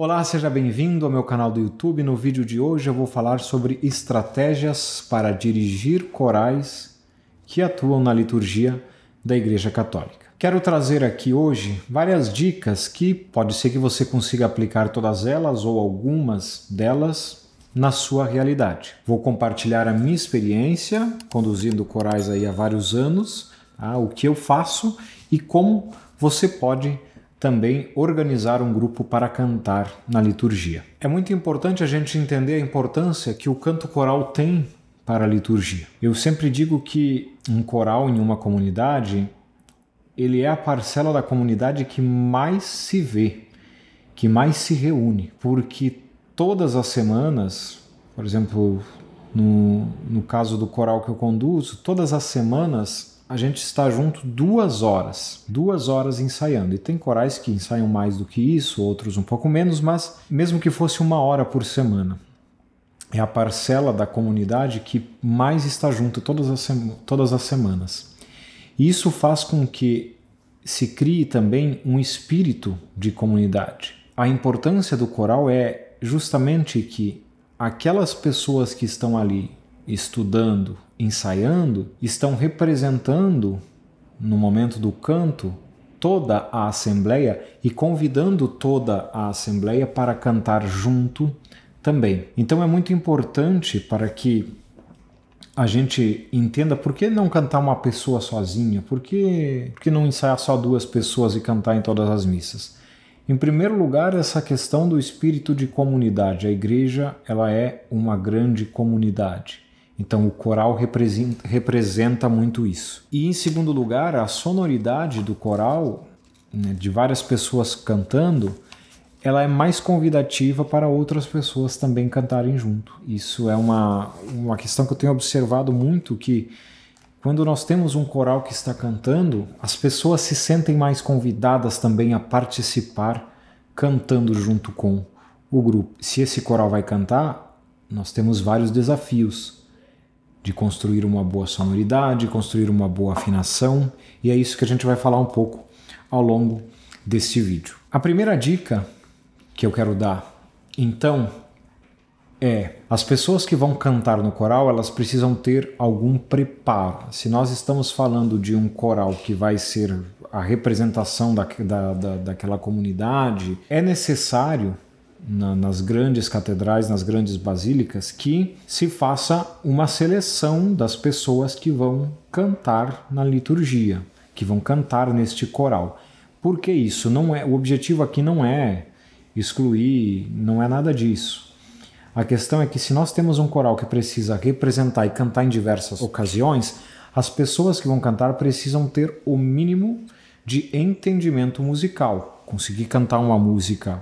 Olá, seja bem-vindo ao meu canal do YouTube. No vídeo de hoje eu vou falar sobre estratégias para dirigir corais que atuam na liturgia da Igreja Católica. Quero trazer aqui hoje várias dicas que pode ser que você consiga aplicar todas elas ou algumas delas na sua realidade. Vou compartilhar a minha experiência conduzindo corais aí há vários anos, tá? o que eu faço e como você pode também organizar um grupo para cantar na liturgia. É muito importante a gente entender a importância que o canto coral tem para a liturgia. Eu sempre digo que um coral em uma comunidade ele é a parcela da comunidade que mais se vê, que mais se reúne, porque todas as semanas, por exemplo, no, no caso do coral que eu conduzo, todas as semanas a gente está junto duas horas, duas horas ensaiando. E tem corais que ensaiam mais do que isso, outros um pouco menos, mas mesmo que fosse uma hora por semana, é a parcela da comunidade que mais está junto todas as, todas as semanas. E isso faz com que se crie também um espírito de comunidade. A importância do coral é justamente que aquelas pessoas que estão ali estudando, ensaiando estão representando, no momento do canto, toda a assembleia e convidando toda a assembleia para cantar junto também. Então é muito importante para que a gente entenda por que não cantar uma pessoa sozinha, por que, por que não ensaiar só duas pessoas e cantar em todas as missas. Em primeiro lugar, essa questão do espírito de comunidade. A igreja ela é uma grande comunidade. Então o coral representa, representa muito isso. E em segundo lugar, a sonoridade do coral, né, de várias pessoas cantando, ela é mais convidativa para outras pessoas também cantarem junto. Isso é uma, uma questão que eu tenho observado muito que quando nós temos um coral que está cantando, as pessoas se sentem mais convidadas também a participar cantando junto com o grupo. Se esse coral vai cantar, nós temos vários desafios de construir uma boa sonoridade, construir uma boa afinação, e é isso que a gente vai falar um pouco ao longo deste vídeo. A primeira dica que eu quero dar, então, é as pessoas que vão cantar no coral, elas precisam ter algum preparo. Se nós estamos falando de um coral que vai ser a representação da, da, da daquela comunidade, é necessário na, nas grandes catedrais, nas grandes basílicas, que se faça uma seleção das pessoas que vão cantar na liturgia, que vão cantar neste coral. Porque isso não é, o objetivo aqui não é excluir, não é nada disso. A questão é que se nós temos um coral que precisa representar e cantar em diversas ocasiões, as pessoas que vão cantar precisam ter o mínimo de entendimento musical, conseguir cantar uma música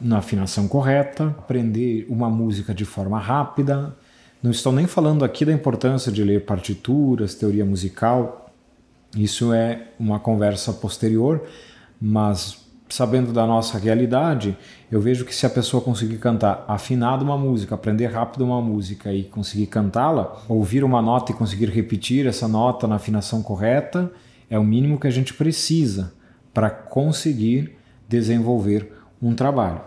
na afinação correta, aprender uma música de forma rápida. Não estou nem falando aqui da importância de ler partituras, teoria musical. Isso é uma conversa posterior, mas sabendo da nossa realidade, eu vejo que se a pessoa conseguir cantar afinado uma música, aprender rápido uma música e conseguir cantá-la, ouvir uma nota e conseguir repetir essa nota na afinação correta, é o mínimo que a gente precisa para conseguir desenvolver um trabalho.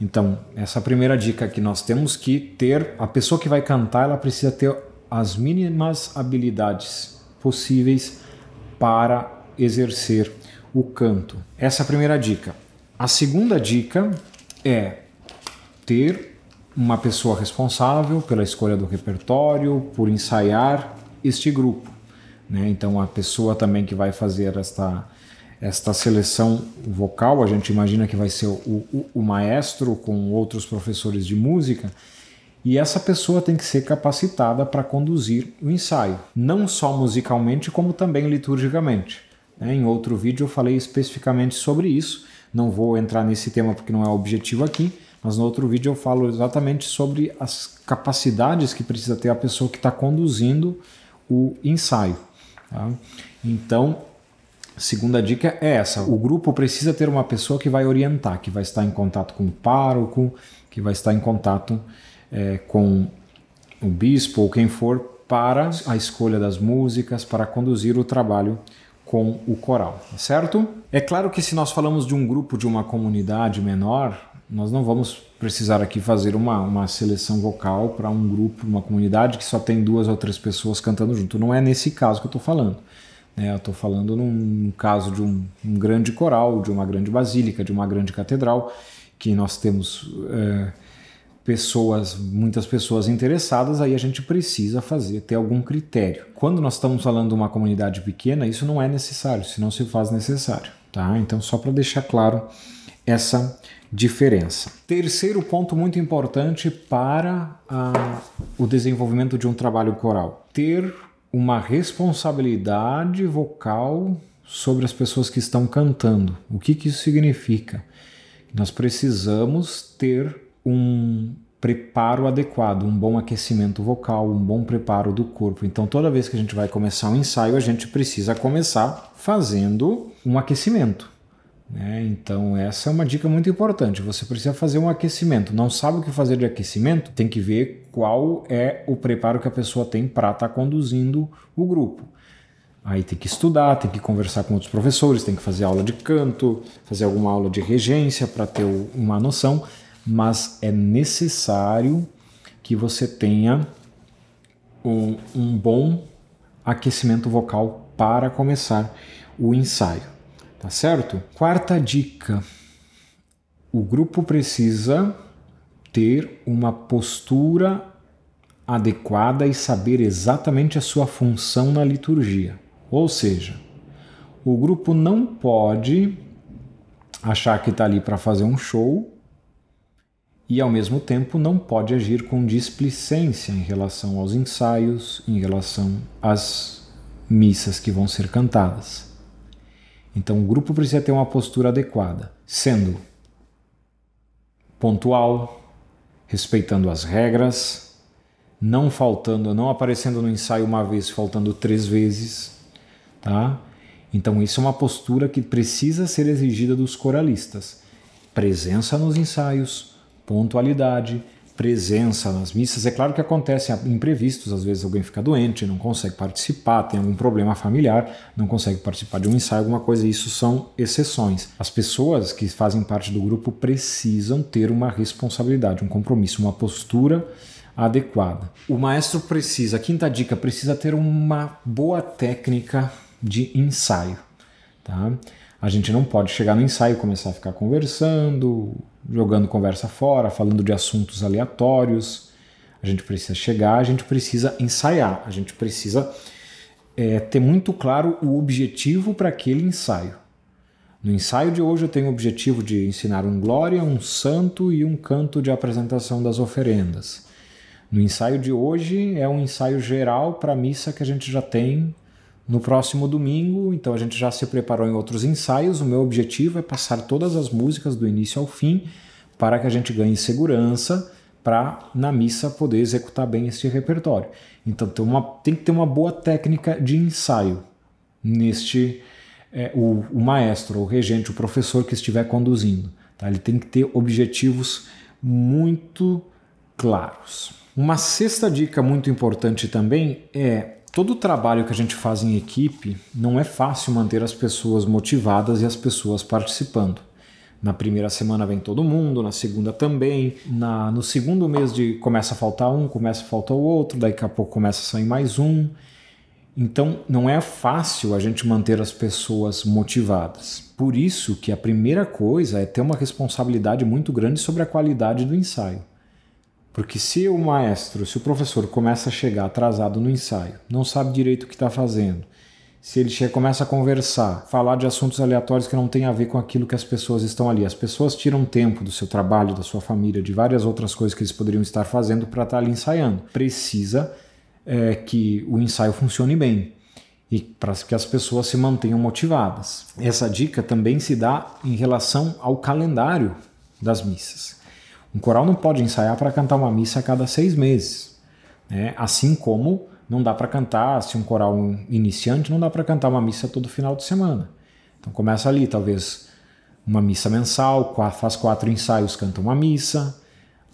Então, essa primeira dica que nós temos que ter, a pessoa que vai cantar, ela precisa ter as mínimas habilidades possíveis para exercer o canto. Essa é a primeira dica. A segunda dica é ter uma pessoa responsável pela escolha do repertório, por ensaiar este grupo. Né? Então, a pessoa também que vai fazer esta esta seleção vocal. A gente imagina que vai ser o, o, o maestro com outros professores de música. E essa pessoa tem que ser capacitada para conduzir o ensaio, não só musicalmente, como também liturgicamente. Né? Em outro vídeo eu falei especificamente sobre isso, não vou entrar nesse tema porque não é o objetivo aqui, mas no outro vídeo eu falo exatamente sobre as capacidades que precisa ter a pessoa que está conduzindo o ensaio. Tá? Então, Segunda dica é essa: o grupo precisa ter uma pessoa que vai orientar, que vai estar em contato com o pároco, que vai estar em contato é, com o bispo ou quem for para a escolha das músicas, para conduzir o trabalho com o coral, tá certo? É claro que se nós falamos de um grupo, de uma comunidade menor, nós não vamos precisar aqui fazer uma, uma seleção vocal para um grupo, uma comunidade que só tem duas ou três pessoas cantando junto. Não é nesse caso que eu estou falando. Né? Eu estou falando num caso de um, um, grande coral, de uma grande basílica, de uma grande catedral, que nós temos é, pessoas, muitas pessoas interessadas, aí a gente precisa fazer, ter algum critério. Quando nós estamos falando de uma comunidade pequena, isso não é necessário, se não se faz necessário. Tá? Então, só para deixar claro essa diferença. Terceiro ponto muito importante para a, o desenvolvimento de um trabalho coral: ter uma responsabilidade vocal sobre as pessoas que estão cantando. O que, que isso significa? Nós precisamos ter um preparo adequado, um bom aquecimento vocal, um bom preparo do corpo. Então, toda vez que a gente vai começar um ensaio, a gente precisa começar fazendo um aquecimento. Né? Então, essa é uma dica muito importante. Você precisa fazer um aquecimento. Não sabe o que fazer de aquecimento? Tem que ver qual é o preparo que a pessoa tem para estar tá conduzindo o grupo. Aí tem que estudar, tem que conversar com outros professores, tem que fazer aula de canto, fazer alguma aula de regência para ter uma noção, mas é necessário que você tenha um, um bom aquecimento vocal para começar o ensaio, tá certo? Quarta dica: o grupo precisa ter uma postura adequada e saber exatamente a sua função na liturgia. Ou seja, o grupo não pode achar que está ali para fazer um show e, ao mesmo tempo, não pode agir com displicência em relação aos ensaios, em relação às missas que vão ser cantadas. Então, o grupo precisa ter uma postura adequada, sendo pontual, respeitando as regras, não faltando, não aparecendo no ensaio uma vez, faltando três vezes, tá? Então isso é uma postura que precisa ser exigida dos coralistas. Presença nos ensaios, pontualidade, presença nas missas. É claro que acontecem imprevistos, às vezes alguém fica doente, não consegue participar, tem algum problema familiar, não consegue participar de um ensaio, alguma coisa, isso são exceções. As pessoas que fazem parte do grupo precisam ter uma responsabilidade, um compromisso, uma postura adequada. O maestro precisa, a quinta dica, precisa ter uma boa técnica de ensaio, tá? A gente não pode chegar no ensaio e começar a ficar conversando, jogando conversa fora, falando de assuntos aleatórios. A gente precisa chegar, a gente precisa ensaiar, a gente precisa é, ter muito claro o objetivo para aquele ensaio. No ensaio de hoje eu tenho o objetivo de ensinar um glória, um santo e um canto de apresentação das oferendas. No ensaio de hoje é um ensaio geral para a missa que a gente já tem no próximo domingo, então a gente já se preparou em outros ensaios. O meu objetivo é passar todas as músicas do início ao fim para que a gente ganhe segurança para na missa poder executar bem esse repertório. Então tem, uma, tem que ter uma boa técnica de ensaio neste é, o, o, maestro, o regente, o professor que estiver conduzindo. Tá? Ele tem que ter objetivos muito claros. Uma sexta dica muito importante também é todo o trabalho que a gente faz em equipe não é fácil manter as pessoas motivadas e as pessoas participando. Na primeira semana vem todo mundo, na segunda também, na, no segundo mês de começa a faltar um, começa a faltar o outro, daqui a pouco começa a sair mais um. Então não é fácil a gente manter as pessoas motivadas. Por isso que a primeira coisa é ter uma responsabilidade muito grande sobre a qualidade do ensaio. Porque se o maestro, se o professor começa a chegar atrasado no ensaio, não sabe direito o que está fazendo, se ele chega, começa a conversar, falar de assuntos aleatórios que não tem a ver com aquilo que as pessoas estão ali. As pessoas tiram tempo do seu trabalho, da sua família, de várias outras coisas que eles poderiam estar fazendo para estar tá ali ensaiando. Precisa é, que o ensaio funcione bem e para que as pessoas se mantenham motivadas. Essa dica também se dá em relação ao calendário das missas. Um coral não pode ensaiar para cantar uma missa a cada seis meses. Né? Assim como não dá para cantar, se um coral iniciante, não dá para cantar uma missa todo final de semana. Então começa ali, talvez uma missa mensal, faz quatro ensaios, canta uma missa,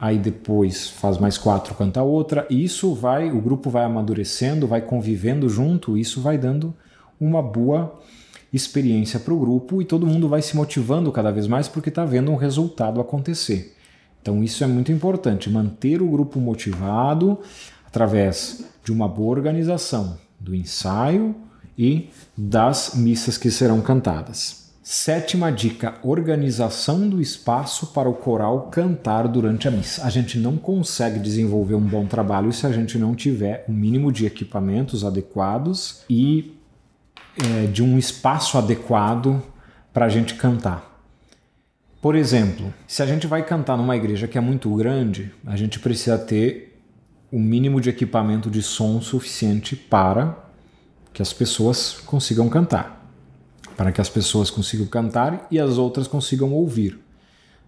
aí depois faz mais quatro, canta outra. E isso vai, o grupo vai amadurecendo, vai convivendo junto, isso vai dando uma boa experiência para o grupo e todo mundo vai se motivando cada vez mais porque está vendo um resultado acontecer. Então isso é muito importante, manter o grupo motivado através de uma boa organização do ensaio e das missas que serão cantadas. Sétima dica: organização do espaço para o coral cantar durante a missa. A gente não consegue desenvolver um bom trabalho se a gente não tiver o um mínimo de equipamentos adequados e é, de um espaço adequado para a gente cantar. Por exemplo, se a gente vai cantar numa igreja que é muito grande, a gente precisa ter o mínimo de equipamento de som suficiente para que as pessoas consigam cantar, para que as pessoas consigam cantar e as outras consigam ouvir.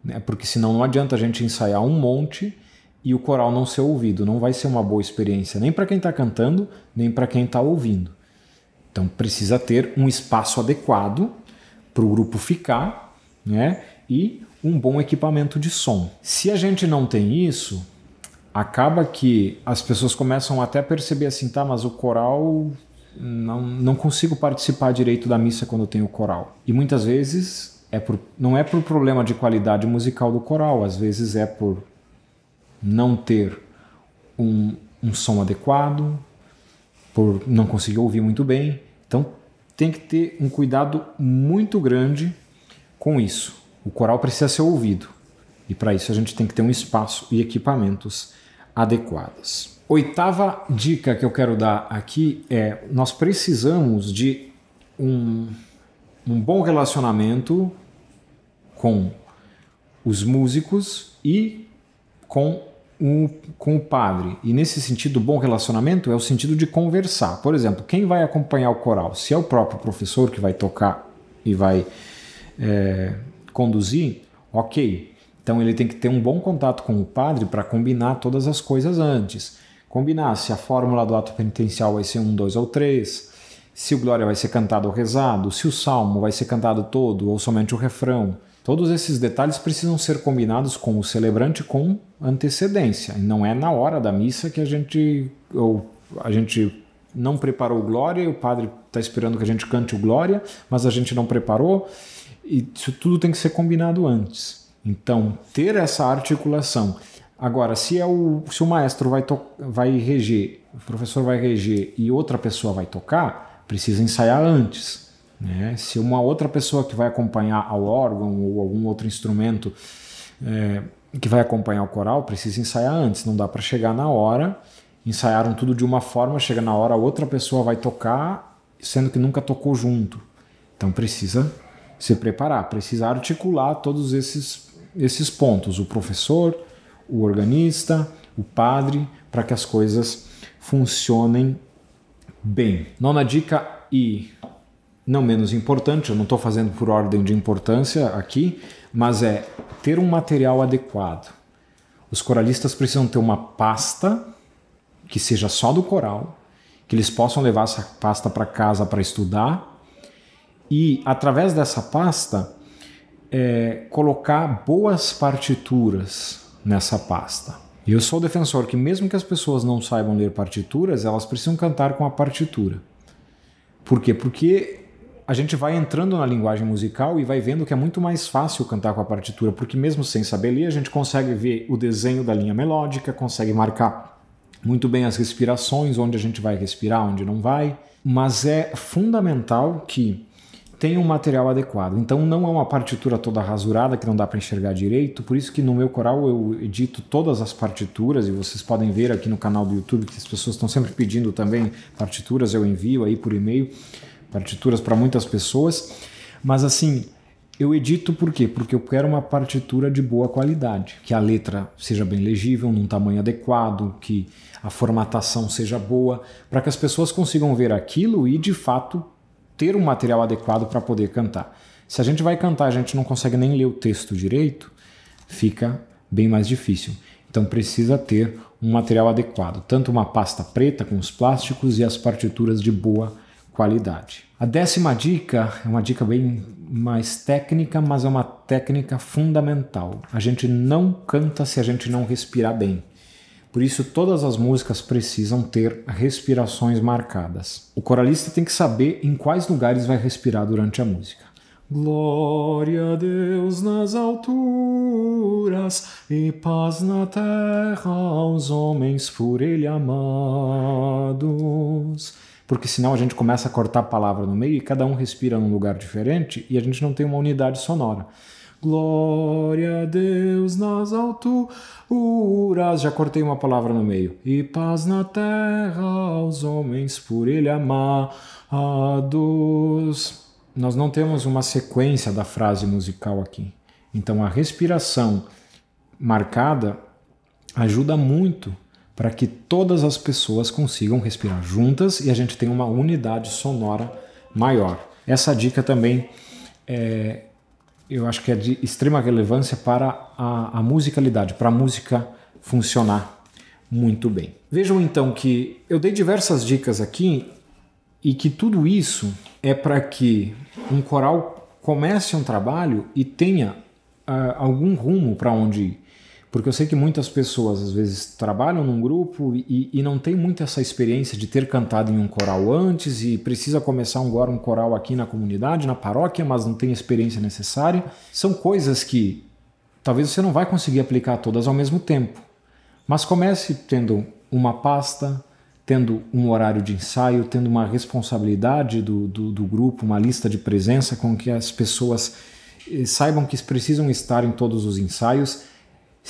Né? Porque senão não adianta a gente ensaiar um monte e o coral não ser ouvido. Não vai ser uma boa experiência nem para quem está cantando, nem para quem está ouvindo. Então precisa ter um espaço adequado para o grupo ficar, né? e um bom equipamento de som. Se a gente não tem isso, acaba que as pessoas começam até a perceber assim, tá, mas o coral não, não consigo participar direito da missa quando tem o coral. E muitas vezes é por, não é por problema de qualidade musical do coral, às vezes é por não ter um, um som adequado, por não conseguir ouvir muito bem. Então tem que ter um cuidado muito grande com isso. O coral precisa ser ouvido e para isso a gente tem que ter um espaço e equipamentos adequados. Oitava dica que eu quero dar aqui é: nós precisamos de um, um bom relacionamento com os músicos e com o, com o padre. E nesse sentido, bom relacionamento é o sentido de conversar. Por exemplo, quem vai acompanhar o coral? Se é o próprio professor que vai tocar e vai é, conduzir, ok. Então ele tem que ter um bom contato com o padre para combinar todas as coisas antes. Combinar se a fórmula do ato penitencial vai ser um, dois ou três, se o glória vai ser cantado ou rezado, se o salmo vai ser cantado todo ou somente o refrão. Todos esses detalhes precisam ser combinados com o celebrante com antecedência. Não é na hora da missa que a gente ou a gente não preparou o glória e o padre está esperando que a gente cante o glória, mas a gente não preparou e isso tudo tem que ser combinado antes. Então, ter essa articulação. Agora, se, é o, se o maestro vai, vai reger, o professor vai reger e outra pessoa vai tocar, precisa ensaiar antes. Né? Se uma outra pessoa que vai acompanhar ao órgão ou algum outro instrumento é, que vai acompanhar o coral precisa ensaiar antes, não dá para chegar na hora. Ensaiaram tudo de uma forma, chega na hora, outra pessoa vai tocar, sendo que nunca tocou junto. Então precisa se preparar, precisa articular todos esses, esses pontos: o professor, o organista, o padre, para que as coisas funcionem bem. Nona dica e não menos importante, eu não estou fazendo por ordem de importância aqui, mas é ter um material adequado. Os coralistas precisam ter uma pasta que seja só do coral, que eles possam levar essa pasta para casa para estudar e, através dessa pasta, é, colocar boas partituras nessa pasta. E eu sou defensor que, mesmo que as pessoas não saibam ler partituras, elas precisam cantar com a partitura. Por quê? Porque a gente vai entrando na linguagem musical e vai vendo que é muito mais fácil cantar com a partitura, porque mesmo sem saber ler, a gente consegue ver o desenho da linha melódica, consegue marcar muito bem as respirações, onde a gente vai respirar, onde não vai. Mas é fundamental que tem um material adequado. Então não é uma partitura toda rasurada que não dá para enxergar direito, por isso que no meu coral eu edito todas as partituras e vocês podem ver aqui no canal do YouTube que as pessoas estão sempre pedindo também partituras, eu envio aí por e-mail partituras para muitas pessoas. Mas assim, eu edito por quê? Porque eu quero uma partitura de boa qualidade, que a letra seja bem legível, num tamanho adequado, que a formatação seja boa, para que as pessoas consigam ver aquilo e de fato ter um material adequado para poder cantar. Se a gente vai cantar, a gente não consegue nem ler o texto direito, fica bem mais difícil. Então precisa ter um material adequado, tanto uma pasta preta com os plásticos e as partituras de boa qualidade. A décima dica é uma dica bem mais técnica, mas é uma técnica fundamental. A gente não canta se a gente não respirar bem. Por isso, todas as músicas precisam ter respirações marcadas. O coralista tem que saber em quais lugares vai respirar durante a música. Glória a Deus nas alturas e paz na terra aos homens por Ele amados. Porque senão a gente começa a cortar a palavra no meio e cada um respira num lugar diferente e a gente não tem uma unidade sonora. Glória a Deus nas alturas. Já cortei uma palavra no meio. E paz na terra aos homens por ele amados. Nós não temos uma sequência da frase musical aqui. Então a respiração marcada ajuda muito para que todas as pessoas consigam respirar juntas e a gente tenha uma unidade sonora maior. Essa dica também é, eu acho que é de extrema relevância para a, a musicalidade, para a música funcionar muito bem. Vejam então que eu dei diversas dicas aqui e que tudo isso é para que um coral comece um trabalho e tenha uh, algum rumo para onde ir. Porque eu sei que muitas pessoas às vezes trabalham num grupo e, e não tem muito essa experiência de ter cantado em um coral antes e precisa começar agora um coral aqui na comunidade, na paróquia, mas não tem a experiência necessária. São coisas que talvez você não vai conseguir aplicar todas ao mesmo tempo. Mas comece tendo uma pasta, tendo um horário de ensaio, tendo uma responsabilidade do, do, do, grupo, uma lista de presença com que as pessoas eh, saibam que precisam estar em todos os ensaios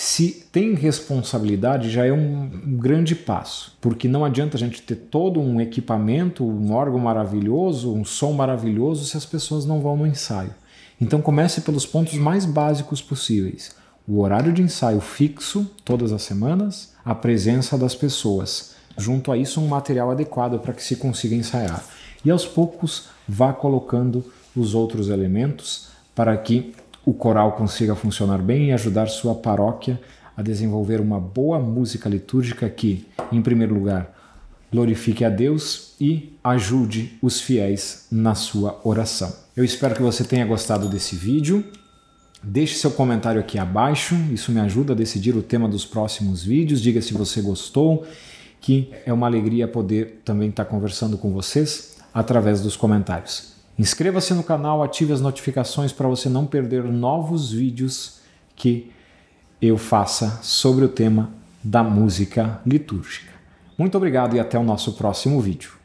se tem responsabilidade, já é um grande passo, porque não adianta a gente ter todo um equipamento, um órgão maravilhoso, um som maravilhoso, se as pessoas não vão no ensaio. Então comece pelos pontos mais básicos possíveis. O horário de ensaio fixo, todas as semanas, a presença das pessoas. Junto a isso, um material adequado para que se consiga ensaiar. E aos poucos, vá colocando os outros elementos para que o coral consiga funcionar bem e ajudar sua paróquia a desenvolver uma boa música litúrgica que, em primeiro lugar, glorifique a Deus e ajude os fiéis na sua oração. Eu espero que você tenha gostado desse vídeo. Deixe seu comentário aqui abaixo, isso me ajuda a decidir o tema dos próximos vídeos. Diga se você gostou, que é uma alegria poder também estar conversando com vocês através dos comentários. Inscreva-se no canal, ative as notificações para você não perder novos vídeos que eu faça sobre o tema da música litúrgica. Muito obrigado e até o nosso próximo vídeo.